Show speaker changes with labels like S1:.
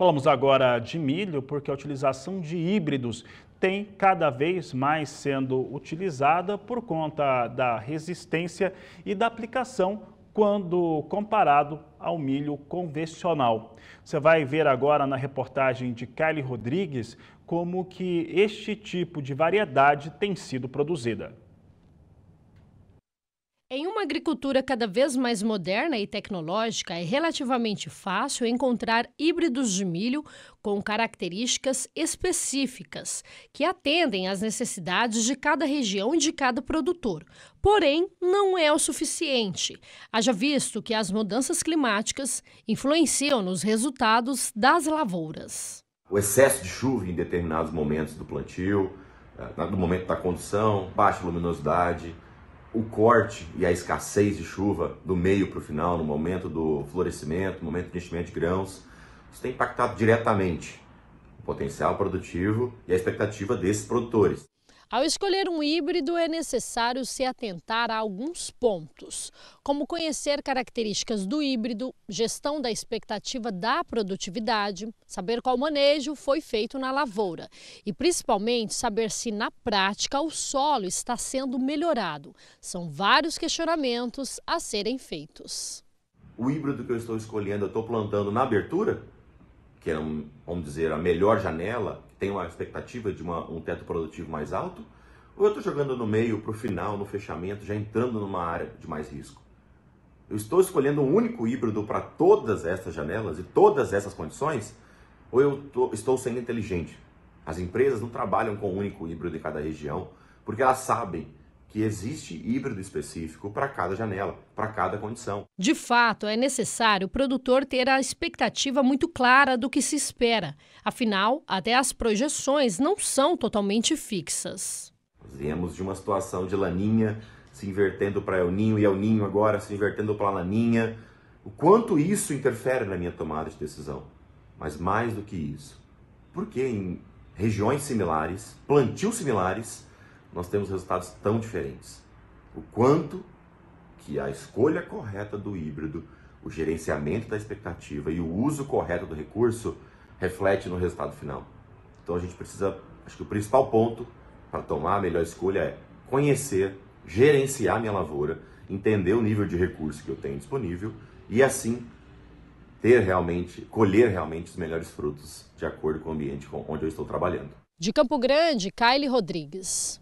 S1: Falamos agora de milho, porque a utilização de híbridos tem cada vez mais sendo utilizada por conta da resistência e da aplicação quando comparado ao milho convencional. Você vai ver agora na reportagem de Kylie Rodrigues como que este tipo de variedade tem sido produzida.
S2: Em uma agricultura cada vez mais moderna e tecnológica, é relativamente fácil encontrar híbridos de milho com características específicas que atendem às necessidades de cada região e de cada produtor. Porém, não é o suficiente, haja visto que as mudanças climáticas influenciam nos resultados das lavouras.
S3: O excesso de chuva em determinados momentos do plantio, no eh, momento da condição, baixa luminosidade, o corte e a escassez de chuva do meio para o final, no momento do florescimento, no momento do enchimento de grãos, isso tem impactado diretamente o potencial produtivo e a expectativa desses produtores.
S2: Ao escolher um híbrido, é necessário se atentar a alguns pontos, como conhecer características do híbrido, gestão da expectativa da produtividade, saber qual manejo foi feito na lavoura e, principalmente, saber se na prática o solo está sendo melhorado. São vários questionamentos a serem feitos.
S3: O híbrido que eu estou escolhendo, eu estou plantando na abertura, que é, vamos dizer, a melhor janela tem uma expectativa de uma, um teto produtivo mais alto? Ou eu estou jogando no meio, para o final, no fechamento, já entrando numa área de mais risco? Eu estou escolhendo um único híbrido para todas essas janelas e todas essas condições? Ou eu tô, estou sendo inteligente? As empresas não trabalham com um único híbrido em cada região, porque elas sabem que existe híbrido específico para cada janela, para cada condição.
S2: De fato, é necessário o produtor ter a expectativa muito clara do que se espera. Afinal, até as projeções não são totalmente fixas.
S3: Nós viemos de uma situação de laninha se invertendo para El Ninho e El Ninho agora se invertendo para laninha. O quanto isso interfere na minha tomada de decisão? Mas mais do que isso, porque em regiões similares, plantios similares, nós temos resultados tão diferentes. O quanto que a escolha correta do híbrido, o gerenciamento da expectativa e o uso correto do recurso reflete no resultado final. Então a gente precisa, acho que o principal ponto para tomar a melhor escolha é conhecer, gerenciar minha lavoura, entender o nível de recurso que eu tenho disponível e assim ter realmente, colher realmente os melhores frutos de acordo com o ambiente onde eu estou trabalhando.
S2: De Campo Grande, Kylie Rodrigues.